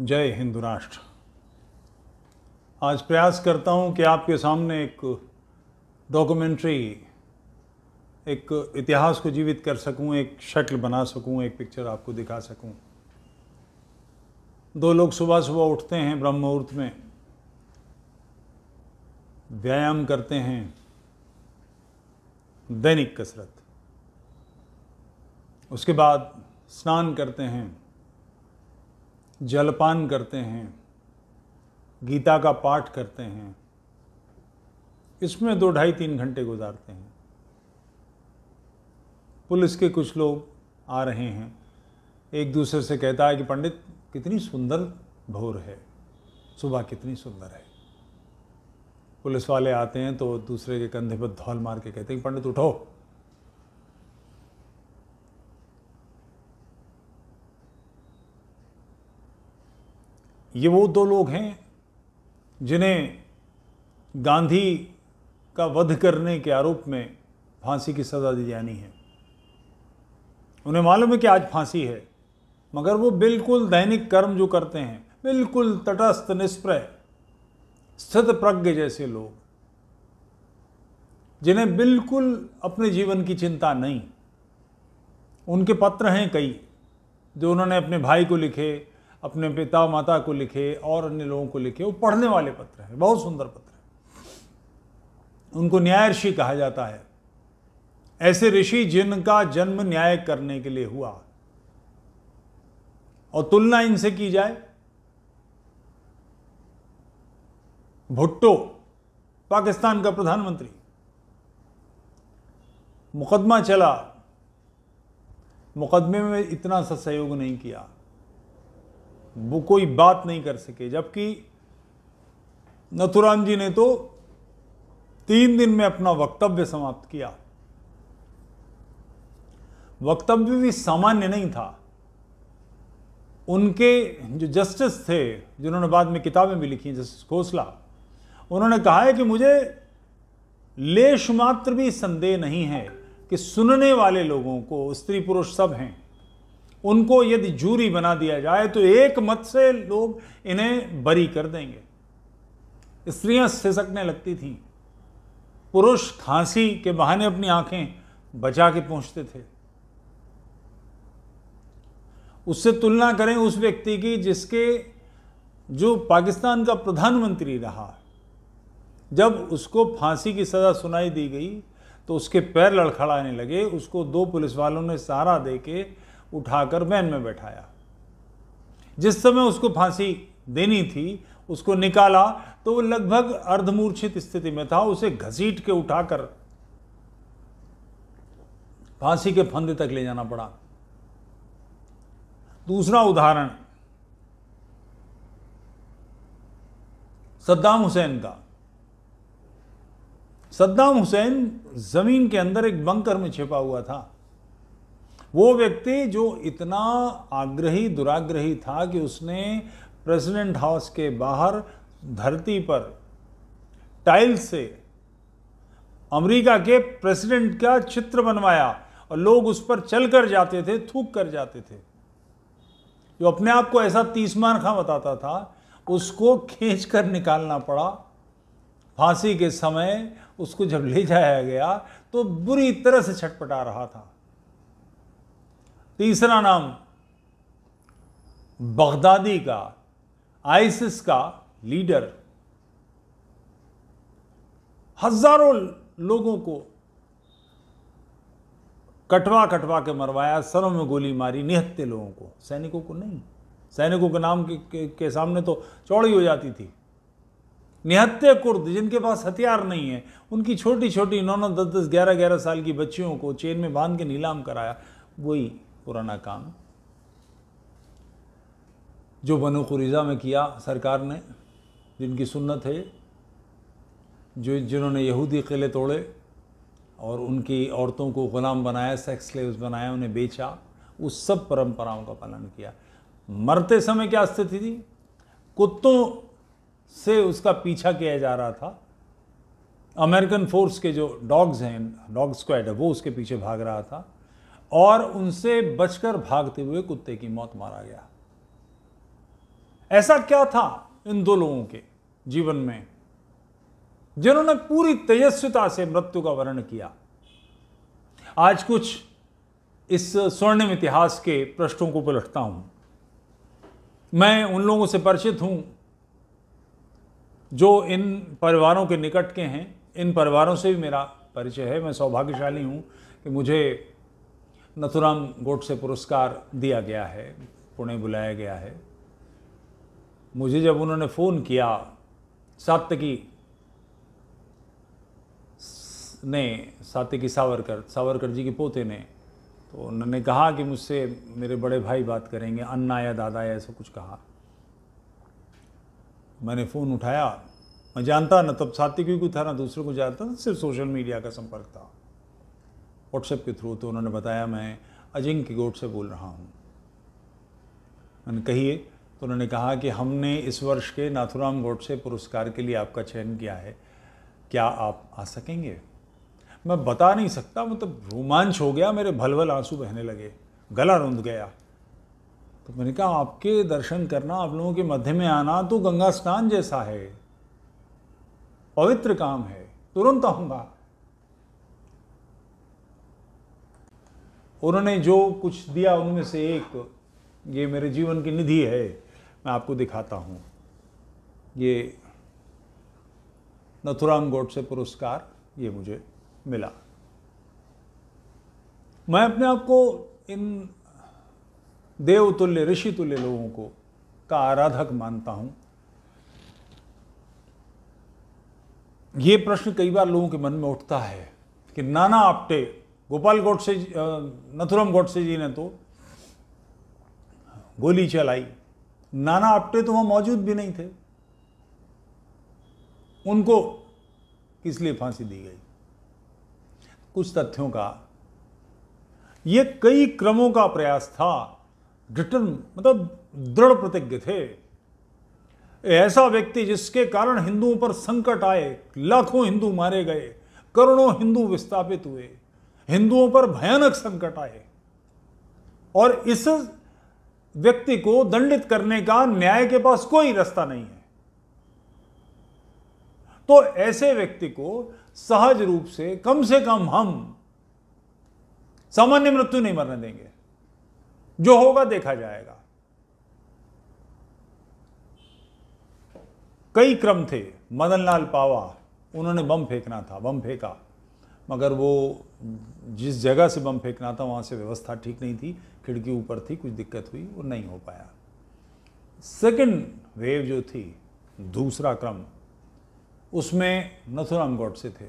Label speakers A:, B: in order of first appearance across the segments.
A: जय हिंद राष्ट्र आज प्रयास करता हूं कि आपके सामने एक डॉक्यूमेंट्री एक इतिहास को जीवित कर सकूं एक शक्ल बना सकूं एक पिक्चर आपको दिखा सकूं दो लोग सुबह सुबह उठते हैं ब्रह्म मुहूर्त में व्यायाम करते हैं दैनिक कसरत उसके बाद स्नान करते हैं जलपान करते हैं गीता का पाठ करते हैं इसमें दो ढाई तीन घंटे गुजारते हैं पुलिस के कुछ लोग आ रहे हैं एक दूसरे से कहता है कि पंडित कितनी सुंदर भोर है सुबह कितनी सुंदर है पुलिस वाले आते हैं तो दूसरे के कंधे पर धौल मार के कहते हैं पंडित उठो ये वो दो लोग हैं जिन्हें गांधी का वध करने के आरोप में फांसी की सज़ा दी जानी है उन्हें मालूम है कि आज फांसी है मगर वो बिल्कुल दैनिक कर्म जो करते हैं बिल्कुल तटस्थ निष्प्रय स्थित प्रज्ञ जैसे लोग जिन्हें बिल्कुल अपने जीवन की चिंता नहीं उनके पत्र हैं कई जो उन्होंने अपने भाई को लिखे अपने पिता माता को लिखे और अन्य लोगों को लिखे वो पढ़ने वाले पत्र हैं बहुत सुंदर पत्र हैं उनको न्याय ऋषि कहा जाता है ऐसे ऋषि जिनका जन्म न्याय करने के लिए हुआ और तुलना इनसे की जाए भुट्टो पाकिस्तान का प्रधानमंत्री मुकदमा चला मुकदमे में इतना सा सहयोग नहीं किया वो कोई बात नहीं कर सके जबकि नथुराम जी ने तो तीन दिन में अपना वक्तव्य समाप्त किया वक्तव्य भी सामान्य नहीं था उनके जो जस्टिस थे जिन्होंने बाद में किताबें भी लिखी जस्टिस खोसला उन्होंने कहा है कि मुझे लेश मात्र भी संदेह नहीं है कि सुनने वाले लोगों को स्त्री पुरुष सब हैं उनको यदि जूरी बना दिया जाए तो एक मत से लोग इन्हें बरी कर देंगे स्त्रियां सिसकने लगती थीं पुरुष खांसी के बहाने अपनी आंखें बचा के पहुंचते थे उससे तुलना करें उस व्यक्ति की जिसके जो पाकिस्तान का प्रधानमंत्री रहा जब उसको फांसी की सज़ा सुनाई दी गई तो उसके पैर लड़खड़ाने लगे उसको दो पुलिस वालों ने सहारा दे के उठाकर वैन में बैठाया जिस समय उसको फांसी देनी थी उसको निकाला तो वो लगभग अर्धमूर्छित स्थिति में था उसे घसीट के उठाकर फांसी के फंदे तक ले जाना पड़ा दूसरा उदाहरण सद्दाम हुसैन का सद्दाम हुसैन जमीन के अंदर एक बंकर में छिपा हुआ था वो व्यक्ति जो इतना आग्रही दुराग्रही था कि उसने प्रेसिडेंट हाउस के बाहर धरती पर टाइल से अमेरिका के प्रेसिडेंट का चित्र बनवाया और लोग उस पर चल कर जाते थे थूक कर जाते थे जो अपने आप को ऐसा तीस मार खां बताता था उसको खींच कर निकालना पड़ा फांसी के समय उसको जब ले जाया गया तो बुरी तरह से छटपटा रहा था तीसरा नाम बगदादी का आइसिस का लीडर हजारों लोगों को कटवा कटवा के मरवाया सरों में गोली मारी निहत्ते लोगों को सैनिकों को नहीं सैनिकों के नाम के, के, के सामने तो चौड़ी हो जाती थी निहत्ते कुर्द जिनके पास हथियार नहीं है उनकी छोटी छोटी नौ नौ दस दस ग्यारह ग्यारह साल की बच्चियों को चेन में बांध के नीलाम कराया वही पुराना काम जो बनो कुरीज़ा में किया सरकार ने जिनकी सुन्नत है जो जिन्होंने यहूदी किले तोड़े और उनकी औरतों को ग़ुलाम बनाया सेक्स स्लेव्स बनाया उन्हें बेचा उस सब परंपराओं का पालन किया मरते समय क्या स्थिति थी कुत्तों से उसका पीछा किया जा रहा था अमेरिकन फोर्स के जो डॉग्स हैं डॉग स्क्वाड है वो उसके पीछे भाग रहा था और उनसे बचकर भागते हुए कुत्ते की मौत मारा गया ऐसा क्या था इन दो लोगों के जीवन में जिन्होंने पूरी तेजस्विता से मृत्यु का वर्ण किया आज कुछ इस स्वर्णिम इतिहास के प्रश्नों को पलटता हूं मैं उन लोगों से परिचित हूं जो इन परिवारों के निकट के हैं इन परिवारों से भी मेरा परिचय है मैं सौभाग्यशाली हूं कि मुझे नथुराम गोडसे पुरस्कार दिया गया है पुणे बुलाया गया है मुझे जब उन्होंने फ़ोन किया सातिकी ने सातिकी सावरकर सावरकर जी के पोते ने तो उन्होंने कहा कि मुझसे मेरे बड़े भाई बात करेंगे अन्ना या दादा या ऐसा कुछ कहा मैंने फ़ोन उठाया मैं जानता ना तब सातिकी को था ना दूसरे को जानता सिर्फ सोशल मीडिया का संपर्क था व्हाट्सएप के थ्रू तो उन्होंने बताया मैं अजिंक्य गोट से बोल रहा हूँ मैंने कहिए तो उन्होंने कहा कि हमने इस वर्ष के नाथुराम गोट से पुरस्कार के लिए आपका चयन किया है क्या आप आ सकेंगे मैं बता नहीं सकता मतलब रोमांच हो गया मेरे भल आंसू बहने लगे गला रुंध गया तो मैंने कहा आपके दर्शन करना आप लोगों के मध्य में आना तो गंगा स्नान जैसा है पवित्र काम है तुरंत आऊँगा उन्होंने जो कुछ दिया उनमें से एक ये मेरे जीवन की निधि है मैं आपको दिखाता हूँ ये नथुराम से पुरस्कार ये मुझे मिला मैं अपने आप को इन देवतुल्य ऋषि तुल्य लोगों को का आराधक मानता हूँ ये प्रश्न कई बार लोगों के मन में उठता है कि नाना आपटे गोपाल गोडसे नथुराम गोडसे जी ने तो गोली चलाई नाना आपटे तो वहाँ मौजूद भी नहीं थे उनको किस लिए फांसी दी गई कुछ तथ्यों का ये कई क्रमों का प्रयास था रिटर्न मतलब दृढ़ प्रतिज्ञ थे ऐसा व्यक्ति जिसके कारण हिंदुओं पर संकट आए लाखों हिंदू मारे गए करोड़ों हिंदू विस्थापित हुए हिंदुओं पर भयानक संकट आए और इस व्यक्ति को दंडित करने का न्याय के पास कोई रास्ता नहीं है तो ऐसे व्यक्ति को सहज रूप से कम से कम हम सामान्य मृत्यु नहीं मरने देंगे जो होगा देखा जाएगा कई क्रम थे मदनलाल पावा उन्होंने बम फेंकना था बम फेंका मगर वो जिस जगह से बम फेंकना था वहाँ से व्यवस्था ठीक नहीं थी खिड़की ऊपर थी कुछ दिक्कत हुई वो नहीं हो पाया सेकंड वेव जो थी दूसरा क्रम उसमें नथुराम गौडसे थे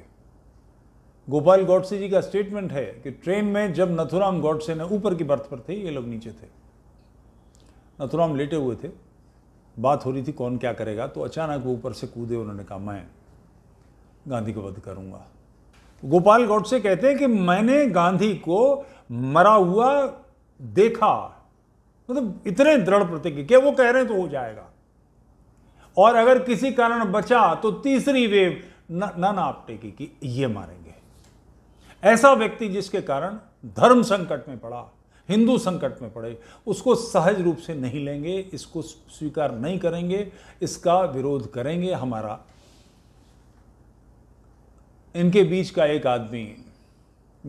A: गोपाल गौडसे जी का स्टेटमेंट है कि ट्रेन में जब नथुराम गौडसे ने ऊपर की बर्थ पर थे ये लोग नीचे थे नथुराम लेटे हुए थे बात हो रही थी कौन क्या करेगा तो अचानक वो ऊपर से कूदे उन्होंने कहा मैं गांधी को वध करूँगा गोपाल गौड से कहते हैं कि मैंने गांधी को मरा हुआ देखा मतलब तो इतने दृढ़ प्रतिज्ञ क्या वो कह रहे हैं तो हो जाएगा और अगर किसी कारण बचा तो तीसरी वेव ना ना आप टेकी कि ये मारेंगे ऐसा व्यक्ति जिसके कारण धर्म संकट में पड़ा हिंदू संकट में पड़े उसको सहज रूप से नहीं लेंगे इसको स्वीकार नहीं करेंगे इसका विरोध करेंगे हमारा इनके बीच का एक आदमी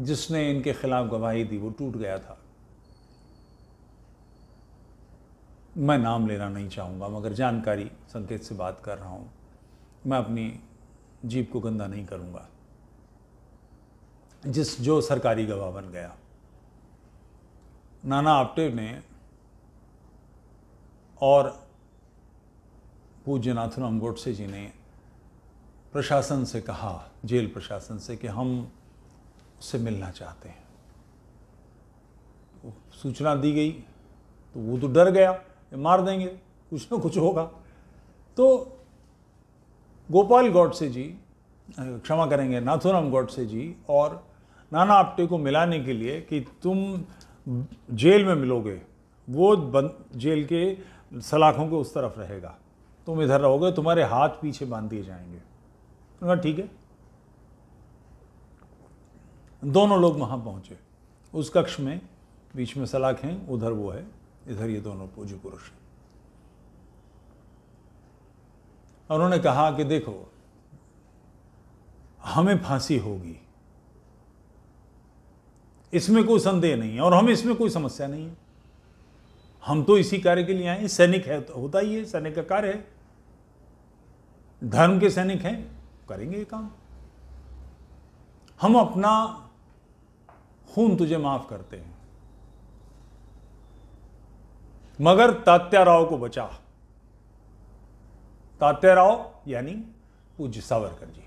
A: जिसने इनके खिलाफ गवाही दी वो टूट गया था मैं नाम लेना नहीं चाहूँगा मगर जानकारी संकेत से बात कर रहा हूँ मैं अपनी जीप को गंदा नहीं करूँगा जिस जो सरकारी गवाह बन गया नाना आप्टे ने और पूज्य नाथुराम गोडसे जी ने प्रशासन से कहा जेल प्रशासन से कि हम उससे मिलना चाहते हैं तो सूचना दी गई तो वो तो डर गया मार देंगे कुछ ना कुछ होगा तो गोपाल गौडसे जी क्षमा करेंगे नाथुराम गौडसे जी और नाना आप्टे को मिलाने के लिए कि तुम जेल में मिलोगे वो जेल के सलाखों के उस तरफ रहेगा तुम इधर रहोगे तुम्हारे हाथ पीछे बांध दिए जाएंगे कहा ठीक है दोनों लोग वहाँ पहुँचे उस कक्ष में बीच में सलाख हैं उधर वो है इधर ये दोनों पूज्य पुरुष हैं और उन्होंने कहा कि देखो हमें फांसी होगी इसमें कोई संदेह नहीं है और हमें इसमें कोई समस्या नहीं है हम तो इसी कार्य के लिए आए सैनिक है तो होता ही है सैनिक का कार्य है धर्म के सैनिक हैं करेंगे ये काम हम अपना खून तुझे माफ करते हैं मगर तात्याराव को बचा तात्याराव यानी पूज्य सावरकर जी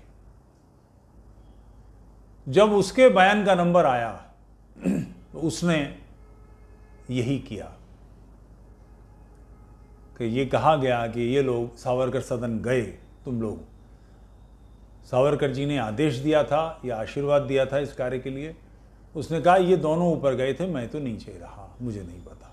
A: जब उसके बयान का नंबर आया तो उसने यही किया कि ये कहा गया कि ये लोग सावरकर सदन गए तुम लोग सावरकर जी ने आदेश दिया था या आशीर्वाद दिया था इस कार्य के लिए उसने कहा ये दोनों ऊपर गए थे मैं तो नीचे रहा मुझे नहीं पता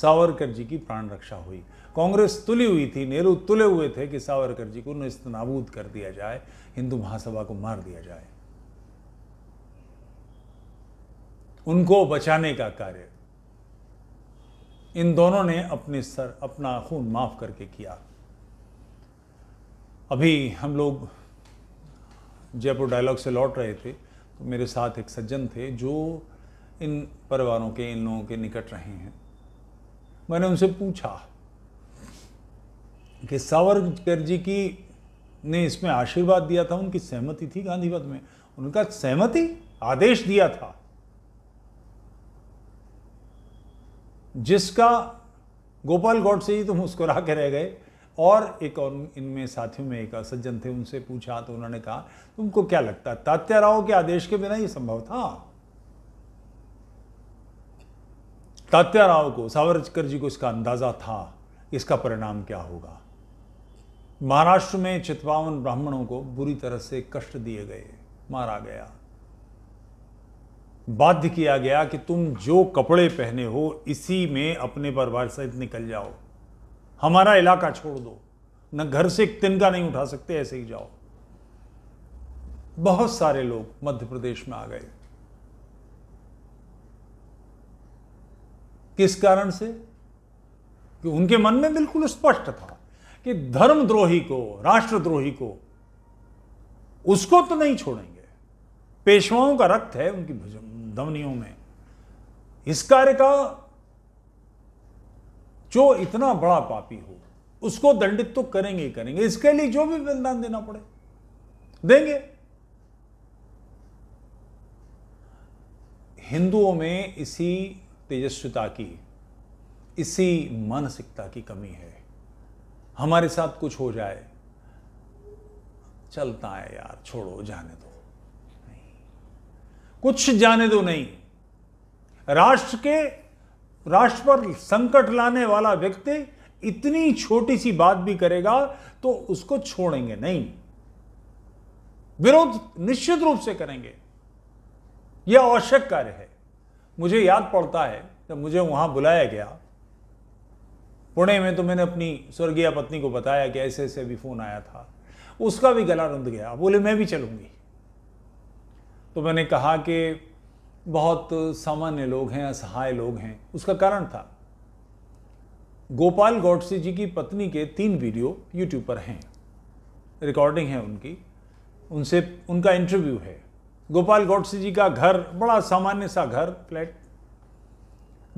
A: सावरकर जी की प्राण रक्षा हुई कांग्रेस तुली हुई थी नेहरू तुले हुए थे कि सावरकर जी को नस्त नाबूद कर दिया जाए हिंदू महासभा को मार दिया जाए उनको बचाने का कार्य इन दोनों ने अपने सर अपना खून माफ करके किया अभी हम लोग जयपुर डायलॉग से लौट रहे थे तो मेरे साथ एक सज्जन थे जो इन परिवारों के इन लोगों के निकट रहे हैं मैंने उनसे पूछा कि सावरकर जी की ने इसमें आशीर्वाद दिया था उनकी सहमति थी गांधीवाद में उनका सहमति आदेश दिया था जिसका गोपाल से ही तो मुस्कुरा के रह गए और एक और इनमें साथियों में एक सज्जन थे उनसे पूछा तो उन्होंने कहा तुमको क्या लगता है तात्याराव के आदेश के बिना ये संभव था तात्याराव को सावरकर जी को इसका अंदाजा था इसका परिणाम क्या होगा महाराष्ट्र में चितवावन ब्राह्मणों को बुरी तरह से कष्ट दिए गए मारा गया बाध्य किया गया कि तुम जो कपड़े पहने हो इसी में अपने परिवार सहित निकल जाओ हमारा इलाका छोड़ दो न घर से एक तिनका नहीं उठा सकते ऐसे ही जाओ बहुत सारे लोग मध्य प्रदेश में आ गए किस कारण से कि उनके मन में बिल्कुल स्पष्ट था कि धर्मद्रोही को राष्ट्रद्रोही को उसको तो नहीं छोड़ेंगे पेशवाओं का रक्त है उनकी धमनियों में इस कार्य का जो इतना बड़ा पापी हो उसको दंडित तो करेंगे ही करेंगे इसके लिए जो भी बलिदान देना पड़े देंगे हिंदुओं में इसी तेजस्विता की इसी मानसिकता की कमी है हमारे साथ कुछ हो जाए चलता है यार छोड़ो जाने दो नहीं कुछ जाने दो नहीं राष्ट्र के राष्ट्र पर संकट लाने वाला व्यक्ति इतनी छोटी सी बात भी करेगा तो उसको छोड़ेंगे नहीं विरोध निश्चित रूप से करेंगे यह आवश्यक कार्य है मुझे याद पड़ता है जब मुझे वहां बुलाया गया पुणे में तो मैंने अपनी स्वर्गीय पत्नी को बताया कि ऐसे ऐसे भी फोन आया था उसका भी गला रुंध गया बोले मैं भी चलूंगी तो मैंने कहा कि बहुत सामान्य लोग हैं असहाय लोग हैं उसका कारण था गोपाल गौडसे जी की पत्नी के तीन वीडियो यूट्यूब पर हैं रिकॉर्डिंग है उनकी उनसे उनका इंटरव्यू है गोपाल गौडसे जी का घर बड़ा सामान्य सा घर फ्लैट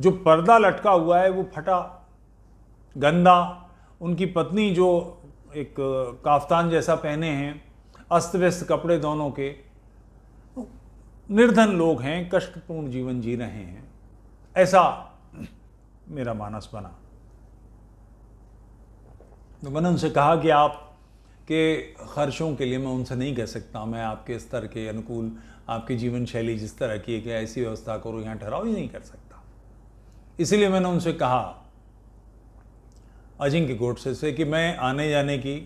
A: जो पर्दा लटका हुआ है वो फटा गंदा उनकी पत्नी जो एक काफ्तान जैसा पहने हैं अस्त व्यस्त कपड़े दोनों के निर्धन लोग हैं कष्टपूर्ण जीवन जी रहे हैं ऐसा मेरा मानस बना तो मैंने उनसे कहा कि आप के खर्चों के लिए मैं उनसे नहीं कह सकता मैं आपके स्तर के अनुकूल आपकी जीवन शैली जिस तरह की है कि ऐसी व्यवस्था करो यहाँ ठहराओ ही नहीं कर सकता इसीलिए मैंने उनसे कहा अजिंक्य गोडसे से कि मैं आने जाने की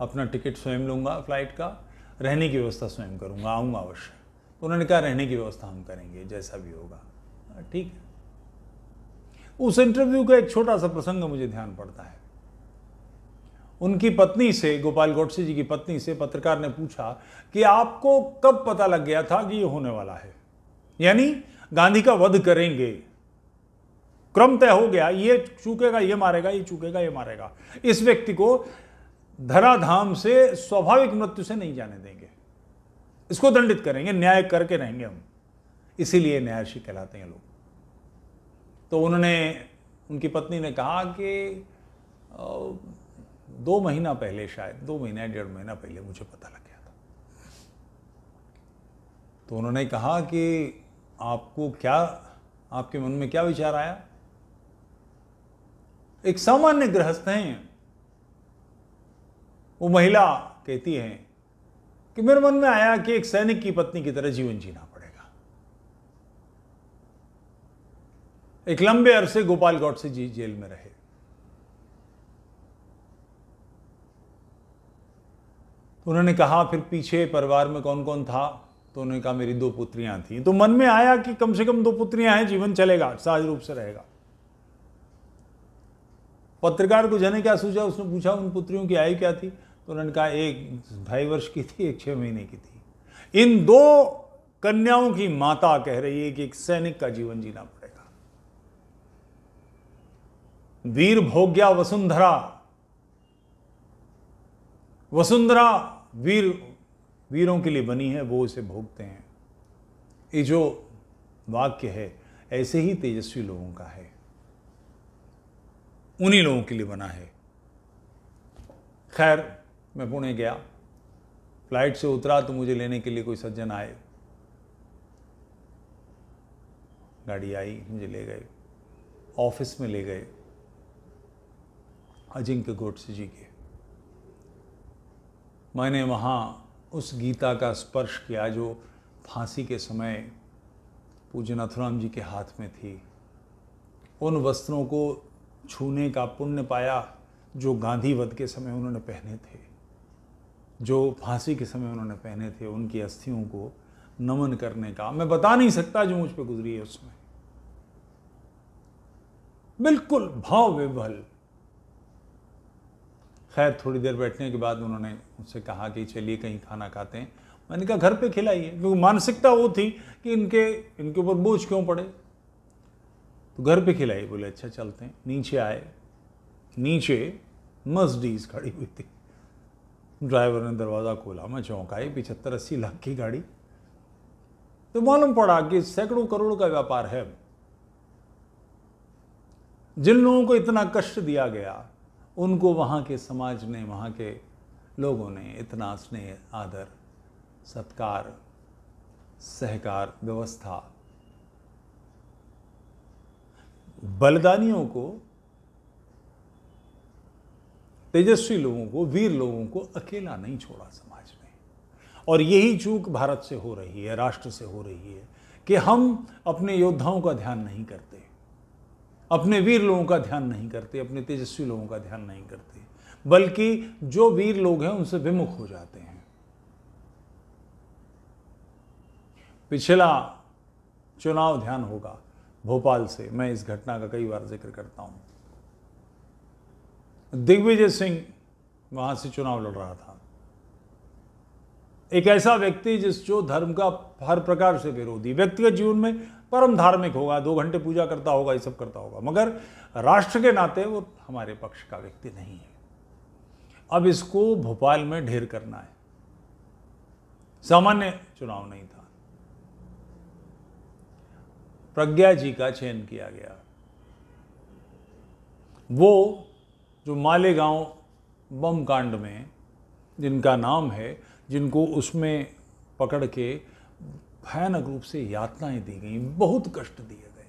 A: अपना टिकट स्वयं लूँगा फ्लाइट का रहने की व्यवस्था स्वयं करूँगा आऊँगा अवश्य उन्होंने कहा रहने की व्यवस्था हम करेंगे जैसा भी होगा हाँ, ठीक है उस इंटरव्यू का एक छोटा सा प्रसंग मुझे ध्यान पड़ता है उनकी पत्नी से गोपाल गोडसे जी की पत्नी से पत्रकार ने पूछा कि आपको कब पता लग गया था कि ये होने वाला है यानी गांधी का वध करेंगे क्रम तय हो गया ये चूकेगा ये मारेगा ये चूकेगा ये मारेगा इस व्यक्ति को धराधाम से स्वाभाविक मृत्यु से नहीं जाने देंगे इसको दंडित करेंगे न्याय करके रहेंगे हम इसीलिए न्यायशी कहलाते हैं लोग तो उन्होंने उनकी पत्नी ने कहा कि दो महीना पहले शायद दो महीना डेढ़ महीना पहले मुझे पता लग गया था तो उन्होंने कहा कि आपको क्या आपके मन में क्या विचार आया एक सामान्य गृहस्थ हैं वो महिला कहती हैं कि मेरे मन में आया कि एक सैनिक की पत्नी की तरह जीवन जीना पड़ेगा एक लंबे अरसे गोपाल गौट से जी जेल में रहे तो उन्होंने कहा फिर पीछे परिवार में कौन कौन था तो उन्होंने कहा मेरी दो पुत्रियां थी तो मन में आया कि कम से कम दो पुत्रियां हैं जीवन चलेगा सहज रूप से रहेगा पत्रकार को जने क्या सोचा उसने पूछा उन पुत्रियों की आयु क्या थी तो उन्होंने कहा एक ढाई वर्ष की थी एक छः महीने की थी इन दो कन्याओं की माता कह रही है कि एक सैनिक का जीवन जीना पड़ेगा वीर भोग्या वसुंधरा वसुंधरा वीर वीरों के लिए बनी है वो उसे भोगते हैं ये जो वाक्य है ऐसे ही तेजस्वी लोगों का है उन्हीं लोगों के लिए बना है खैर मैं पुणे गया फ्लाइट से उतरा तो मुझे लेने के लिए कोई सज्जन आए गाड़ी आई मुझे ले गए ऑफिस में ले गए अजिंक्य गोडसे जी के मैंने वहाँ उस गीता का स्पर्श किया जो फांसी के समय पूज्य नाथुराम जी के हाथ में थी उन वस्त्रों को छूने का पुण्य पाया जो गांधी वध के समय उन्होंने पहने थे जो फांसी के समय उन्होंने पहने थे उनकी अस्थियों को नमन करने का मैं बता नहीं सकता जो मुझ पर गुजरी है उसमें बिल्कुल भाव विभल खैर थोड़ी देर बैठने के बाद उन्होंने उनसे कहा कि चलिए कहीं खाना खाते हैं मैंने कहा घर पे खिलाइए क्योंकि मानसिकता वो थी कि इनके इनके ऊपर बोझ क्यों पड़े तो घर पे खिलाई बोले अच्छा चलते हैं नीचे आए नीचे मस्जिद खड़ी हुई थी ड्राइवर ने दरवाज़ा खोला मैं चौंकाई पिछहत्तर अस्सी लाख की गाड़ी तो मालूम पड़ा कि सैकड़ों करोड़ का व्यापार है जिन लोगों को इतना कष्ट दिया गया उनको वहाँ के समाज ने वहाँ के लोगों ने इतना स्नेह आदर सत्कार सहकार व्यवस्था बलिदानियों को तेजस्वी लोगों को वीर लोगों को अकेला नहीं छोड़ा समाज में और यही चूक भारत से हो रही है राष्ट्र से हो रही है कि हम अपने योद्धाओं का ध्यान नहीं करते अपने वीर लोगों का ध्यान नहीं करते अपने तेजस्वी लोगों का ध्यान नहीं करते बल्कि जो वीर लोग हैं उनसे विमुख हो जाते हैं पिछला चुनाव ध्यान होगा भोपाल से मैं इस घटना का कई बार जिक्र करता हूं दिग्विजय सिंह वहां से चुनाव लड़ रहा था एक ऐसा व्यक्ति जिस जो धर्म का हर प्रकार से विरोधी व्यक्तिगत जीवन में परम धार्मिक होगा दो घंटे पूजा करता होगा ये सब करता होगा मगर राष्ट्र के नाते वो हमारे पक्ष का व्यक्ति नहीं है अब इसको भोपाल में ढेर करना है सामान्य चुनाव नहीं था प्रज्ञा जी का चयन किया गया वो जो मालेगांव बम कांड में जिनका नाम है जिनको उसमें पकड़ के भयानक रूप से यातनाएं दी गई बहुत कष्ट दिए गए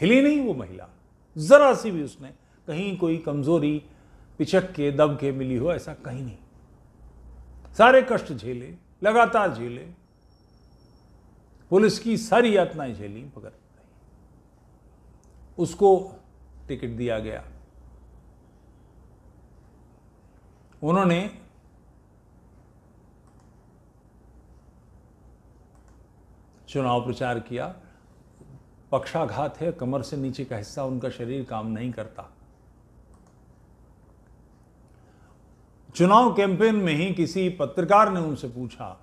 A: हिली नहीं वो महिला जरा सी भी उसने कहीं कोई कमजोरी पिछक के दब के मिली हो ऐसा कहीं नहीं सारे कष्ट झेले लगातार झेले पुलिस की सारी यातनाएं झेली मगर उसको टिकट दिया गया उन्होंने चुनाव प्रचार किया पक्षाघात है कमर से नीचे का हिस्सा उनका शरीर काम नहीं करता चुनाव कैंपेन में ही किसी पत्रकार ने उनसे पूछा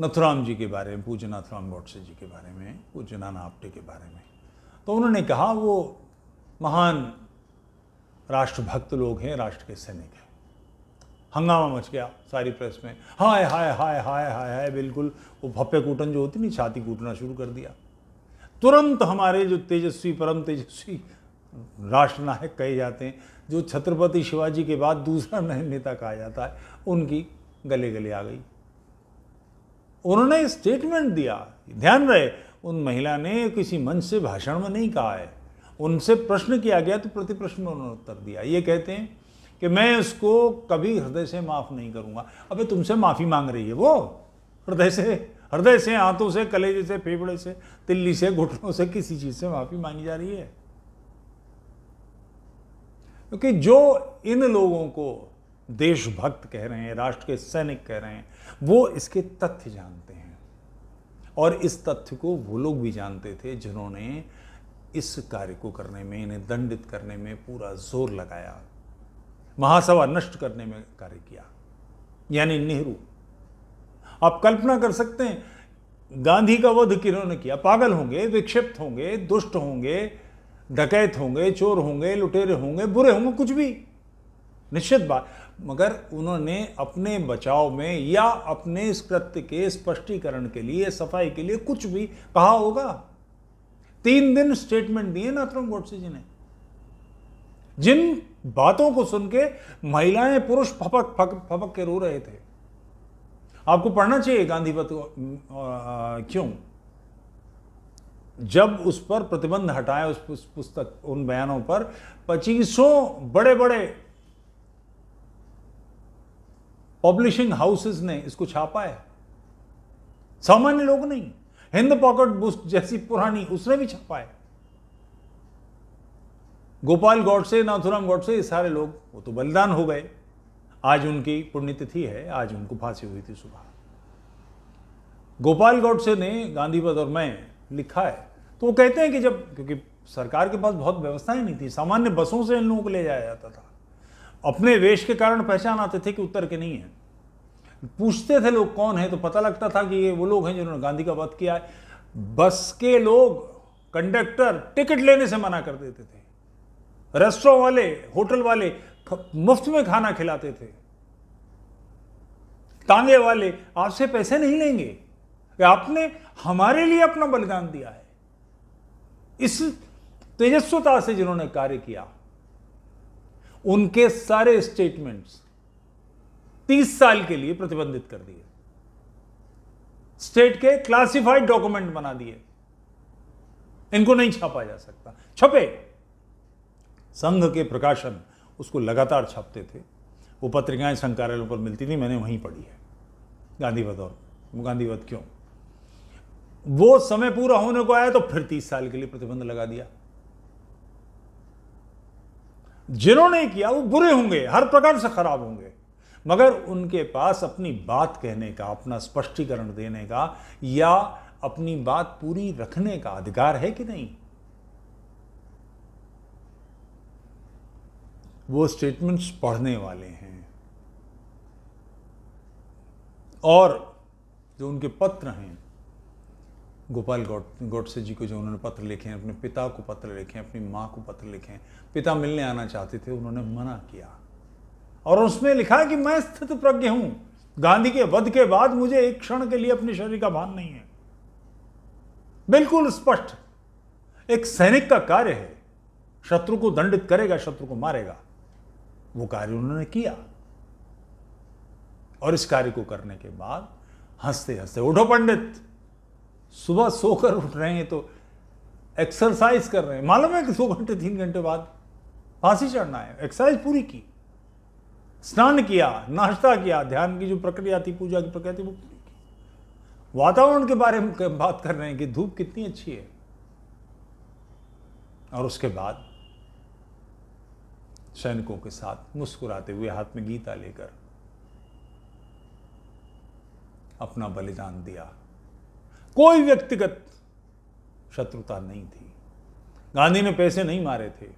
A: नथुराम जी के बारे में नाथुराम गौटसे जी के बारे में पूजना नापटे के बारे में तो उन्होंने कहा वो महान राष्ट्रभक्त लोग हैं राष्ट्र के सैनिक हैं हंगामा मच गया सारी प्रेस में हाय हाय हाय हाय हाय हाय बिल्कुल वो भप्पे कूटन जो होती नहीं छाती कूटना शुरू कर दिया तुरंत हमारे जो तेजस्वी परम तेजस्वी राष्ट्रनायक कहे जाते हैं जो छत्रपति शिवाजी के बाद दूसरा नए नेता कहा जाता है उनकी गले गले आ गई उन्होंने स्टेटमेंट दिया ध्यान रहे उन महिला ने किसी मंच से भाषण में नहीं कहा है उनसे प्रश्न किया गया तो प्रति प्रश्न में उन्होंने उत्तर दिया ये कहते हैं कि मैं उसको कभी हृदय से माफ़ नहीं करूँगा अबे तुमसे माफ़ी मांग रही है वो हृदय से हृदय से हाथों से कलेजे से फेफड़े से तिल्ली से घुटनों से किसी चीज़ से माफ़ी मांगी जा रही है क्योंकि जो इन लोगों को देशभक्त कह रहे हैं राष्ट्र के सैनिक कह रहे हैं वो इसके तथ्य जानते हैं और इस तथ्य को वो लोग भी जानते थे जिन्होंने इस कार्य को करने में इन्हें दंडित करने में पूरा जोर लगाया महासभा नष्ट करने में कार्य किया यानी नेहरू आप कल्पना कर सकते हैं गांधी का वध किन्होंने किया पागल होंगे विक्षिप्त होंगे दुष्ट होंगे डकैत होंगे चोर होंगे लुटेरे होंगे बुरे होंगे कुछ भी निश्चित बात मगर उन्होंने अपने बचाव में या अपने इस कृत्य के स्पष्टीकरण के लिए सफाई के लिए कुछ भी कहा होगा तीन दिन स्टेटमेंट दिए नाथराम गोडसे जी ने जिन बातों को सुन के महिलाएं पुरुष फपक फपक फपक के रो रहे थे आपको पढ़ना चाहिए गांधी पथ क्यों जब उस पर प्रतिबंध हटाया उस पुस्तक उन बयानों पर पच्चीसों बड़े बड़े पब्लिशिंग हाउसेस ने इसको छापा है सामान्य लोग नहीं हिंद पॉकेट बुक जैसी पुरानी उसने भी छपा है गोपाल गौडसे नाथुराम गौडसे ये सारे लोग वो तो बलिदान हो गए आज उनकी पुण्यतिथि है आज उनको फांसी हुई थी सुबह गोपाल गौडसे ने गांधीपद और मैं लिखा है तो वो कहते हैं कि जब क्योंकि सरकार के पास बहुत व्यवस्थाएं नहीं थी सामान्य बसों से इन लोगों को ले जाया जाता था अपने वेश के कारण पहचान आते थे कि उत्तर के नहीं है पूछते थे लोग कौन है तो पता लगता था कि ये वो लोग हैं जिन्होंने गांधी का वध किया है बस के लोग कंडक्टर टिकट लेने से मना कर देते थे रेस्टोरों वाले होटल वाले मुफ्त में खाना खिलाते थे तांगे वाले आपसे पैसे नहीं लेंगे आपने हमारे लिए अपना बलिदान दिया है इस तेजस्वता से जिन्होंने कार्य किया उनके सारे स्टेटमेंट्स तीस साल के लिए प्रतिबंधित कर दिए स्टेट के क्लासिफाइड डॉक्यूमेंट बना दिए इनको नहीं छापा जा सकता छपे संघ के प्रकाशन उसको लगातार छापते थे वो पत्रिकाएं संघ कार्यालयों पर मिलती थी मैंने वहीं पढ़ी है गांधीवध और गांधीवध क्यों वो समय पूरा होने को आया तो फिर तीस साल के लिए प्रतिबंध लगा दिया जिन्होंने किया वो बुरे होंगे हर प्रकार से खराब होंगे मगर उनके पास अपनी बात कहने का अपना स्पष्टीकरण देने का या अपनी बात पूरी रखने का अधिकार है कि नहीं वो स्टेटमेंट्स पढ़ने वाले हैं और जो उनके पत्र हैं गोपाल गौटसे जी को जो उन्होंने पत्र लिखे हैं अपने पिता को पत्र लिखे हैं अपनी माँ को पत्र लिखे हैं पिता मिलने आना चाहते थे उन्होंने मना किया और उसमें लिखा कि मैं स्थित प्रज्ञ हूं गांधी के वध के बाद मुझे एक क्षण के लिए अपने शरीर का भान नहीं है बिल्कुल स्पष्ट एक सैनिक का कार्य है शत्रु को दंडित करेगा शत्रु को मारेगा वो कार्य उन्होंने किया और इस कार्य को करने के बाद हंसते हंसते उठो पंडित सुबह सोकर उठ रहे हैं तो एक्सरसाइज कर रहे हैं मालूम है कि दो घंटे तीन घंटे बाद फांसी चढ़ना है एक्सरसाइज पूरी की स्नान किया नाश्ता किया ध्यान की जो प्रक्रिया थी पूजा की प्रक्रिया थी वो पूरी की वातावरण के बारे में बात कर रहे हैं कि धूप कितनी अच्छी है और उसके बाद सैनिकों के साथ मुस्कुराते हुए हाथ में गीता लेकर अपना बलिदान दिया कोई व्यक्तिगत शत्रुता नहीं थी गांधी ने पैसे नहीं मारे थे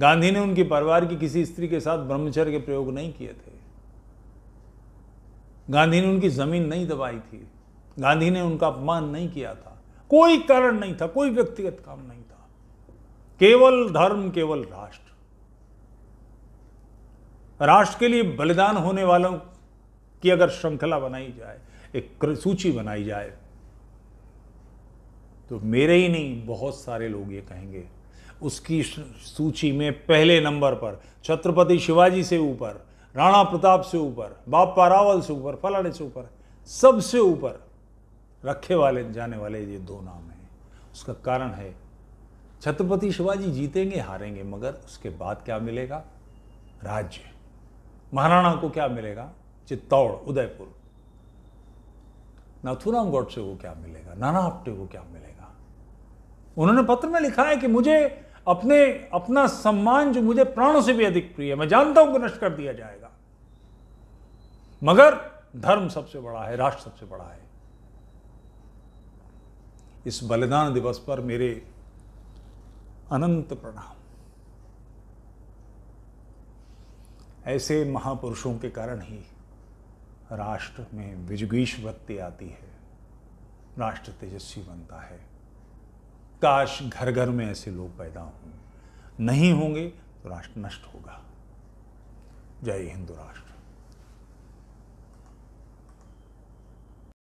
A: गांधी ने उनके परिवार की किसी स्त्री के साथ ब्रह्मचर्य के प्रयोग नहीं किए थे गांधी ने उनकी जमीन नहीं दबाई थी गांधी ने उनका अपमान नहीं किया था कोई कारण नहीं था कोई व्यक्तिगत काम नहीं था केवल धर्म केवल राष्ट्र राष्ट्र के लिए बलिदान होने वालों की अगर श्रृंखला बनाई जाए एक सूची बनाई जाए तो मेरे ही नहीं बहुत सारे लोग ये कहेंगे उसकी सूची में पहले नंबर पर छत्रपति शिवाजी से ऊपर राणा प्रताप से ऊपर बापा रावल से ऊपर फलाने से ऊपर सबसे ऊपर रखे वाले जाने वाले ये दो नाम हैं उसका कारण है छत्रपति शिवाजी जीतेंगे हारेंगे मगर उसके बाद क्या मिलेगा राज्य महाराणा को क्या मिलेगा चित्तौड़ उदयपुर नाथुराम गौडसे को क्या मिलेगा नाना हफ्टे को क्या मिलेगा उन्होंने पत्र में लिखा है कि मुझे अपने अपना सम्मान जो मुझे प्राणों से भी अधिक प्रिय है मैं जानता हूं कि नष्ट कर दिया जाएगा मगर धर्म सबसे बड़ा है राष्ट्र सबसे बड़ा है इस बलिदान दिवस पर मेरे अनंत प्रणाम ऐसे महापुरुषों के कारण ही राष्ट्र में विजगीश वृत्ति आती है राष्ट्र तेजस्वी बनता है काश घर घर में ऐसे लोग पैदा हों नहीं होंगे तो राष्ट्र नष्ट होगा जय हिंदू राष्ट्र